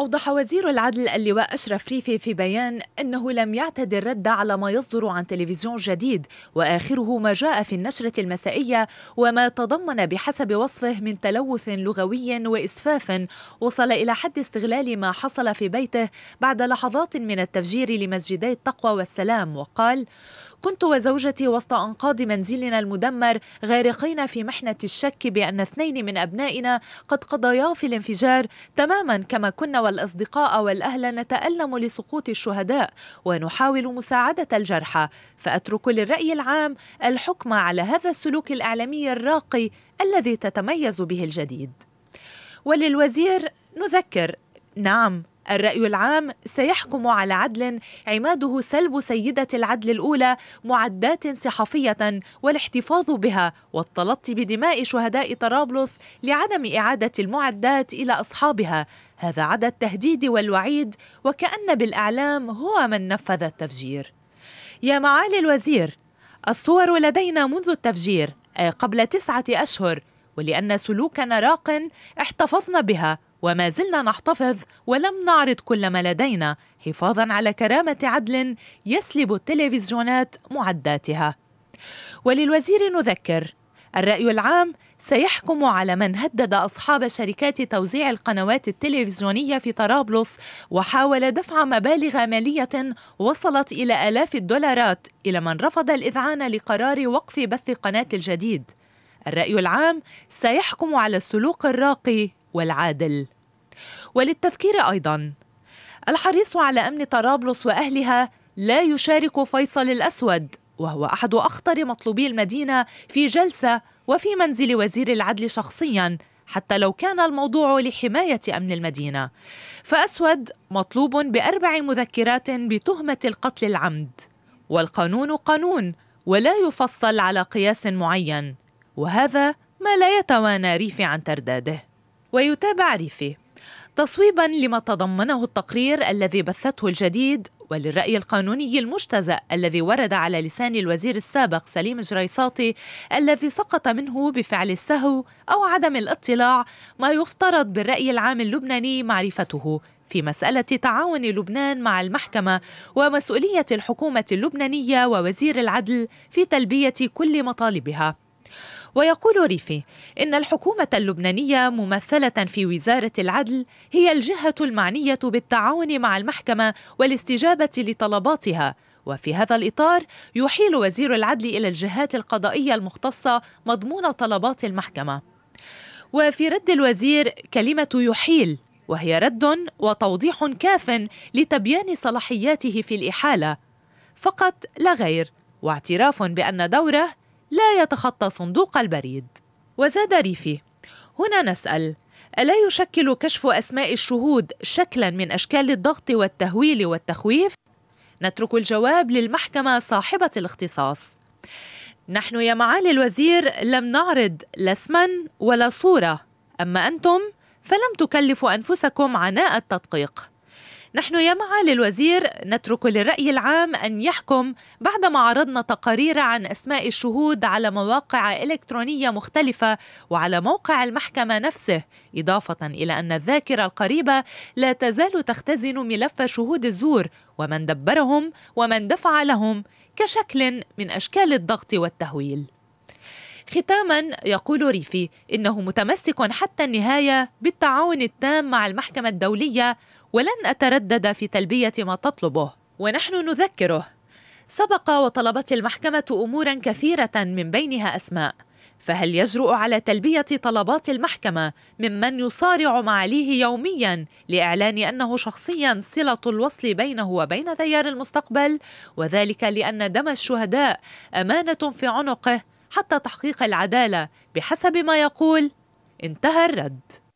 أوضح وزير العدل اللواء أشرف ريفي في بيان أنه لم يعتد الرد على ما يصدر عن تلفزيون جديد وآخره ما جاء في النشرة المسائية وما تضمن بحسب وصفه من تلوث لغوي وإسفاف وصل إلى حد استغلال ما حصل في بيته بعد لحظات من التفجير لمسجدي التقوى والسلام وقال كنت وزوجتي وسط أنقاض منزلنا المدمر غارقين في محنة الشك بأن اثنين من أبنائنا قد قضيا في الانفجار تماما كما كنا والأصدقاء والأهل نتألم لسقوط الشهداء ونحاول مساعدة الجرحى فأترك للرأي العام الحكم على هذا السلوك الإعلامي الراقي الذي تتميز به الجديد وللوزير نذكر نعم الرأي العام سيحكم على عدل عماده سلب سيدة العدل الأولى معدات صحفية والاحتفاظ بها والتلطي بدماء شهداء طرابلس لعدم إعادة المعدات إلى أصحابها هذا عدا التهديد والوعيد وكأن بالأعلام هو من نفذ التفجير يا معالي الوزير الصور لدينا منذ التفجير أي آه، قبل تسعة أشهر ولأن سلوكنا راق احتفظنا بها وما زلنا نحتفظ ولم نعرض كل ما لدينا حفاظا على كرامة عدل يسلب التلفزيونات معداتها وللوزير نذكر الرأي العام سيحكم على من هدد أصحاب شركات توزيع القنوات التلفزيونية في طرابلس وحاول دفع مبالغ مالية وصلت إلى آلاف الدولارات إلى من رفض الإذعان لقرار وقف بث قناة الجديد الرأي العام سيحكم على السلوك الراقي والعادل وللتذكير أيضا الحريص على أمن طرابلس وأهلها لا يشارك فيصل الأسود وهو أحد أخطر مطلوبي المدينة في جلسة وفي منزل وزير العدل شخصيا حتى لو كان الموضوع لحماية أمن المدينة فأسود مطلوب بأربع مذكرات بتهمة القتل العمد والقانون قانون ولا يفصل على قياس معين وهذا ما لا يتوانى ريفي عن ترداده ويتابع ريفي تصويبا لما تضمنه التقرير الذي بثته الجديد وللرأي القانوني المجتزأ الذي ورد على لسان الوزير السابق سليم جريصاتي الذي سقط منه بفعل السهو أو عدم الاطلاع ما يفترض بالرأي العام اللبناني معرفته في مسألة تعاون لبنان مع المحكمة ومسؤولية الحكومة اللبنانية ووزير العدل في تلبية كل مطالبها ويقول ريفي إن الحكومة اللبنانية ممثلة في وزارة العدل هي الجهة المعنية بالتعاون مع المحكمة والاستجابة لطلباتها وفي هذا الإطار يحيل وزير العدل إلى الجهات القضائية المختصة مضمون طلبات المحكمة وفي رد الوزير كلمة يحيل وهي رد وتوضيح كاف لتبيان صلاحياته في الإحالة فقط لا غير واعتراف بأن دوره لا يتخطى صندوق البريد وزاد ريفي هنا نسأل ألا يشكل كشف أسماء الشهود شكلا من أشكال الضغط والتهويل والتخويف؟ نترك الجواب للمحكمة صاحبة الاختصاص نحن يا معالي الوزير لم نعرض لا اسما ولا صورة أما أنتم فلم تكلفوا أنفسكم عناء التدقيق نحن يا معالي الوزير نترك للرأي العام أن يحكم بعدما عرضنا تقارير عن أسماء الشهود على مواقع إلكترونية مختلفة وعلى موقع المحكمة نفسه إضافة إلى أن الذاكرة القريبة لا تزال تختزن ملف شهود الزور ومن دبرهم ومن دفع لهم كشكل من أشكال الضغط والتهويل ختاما يقول ريفي انه متمسك حتى النهايه بالتعاون التام مع المحكمه الدوليه ولن أتردد في تلبية ما تطلبه ونحن نذكره سبق وطلبت المحكمة أمورا كثيرة من بينها أسماء فهل يجرؤ على تلبية طلبات المحكمة ممن يصارع معاليه يوميا لإعلان أنه شخصيا صلة الوصل بينه وبين تيار المستقبل وذلك لأن دم الشهداء أمانة في عنقه حتى تحقيق العدالة بحسب ما يقول انتهى الرد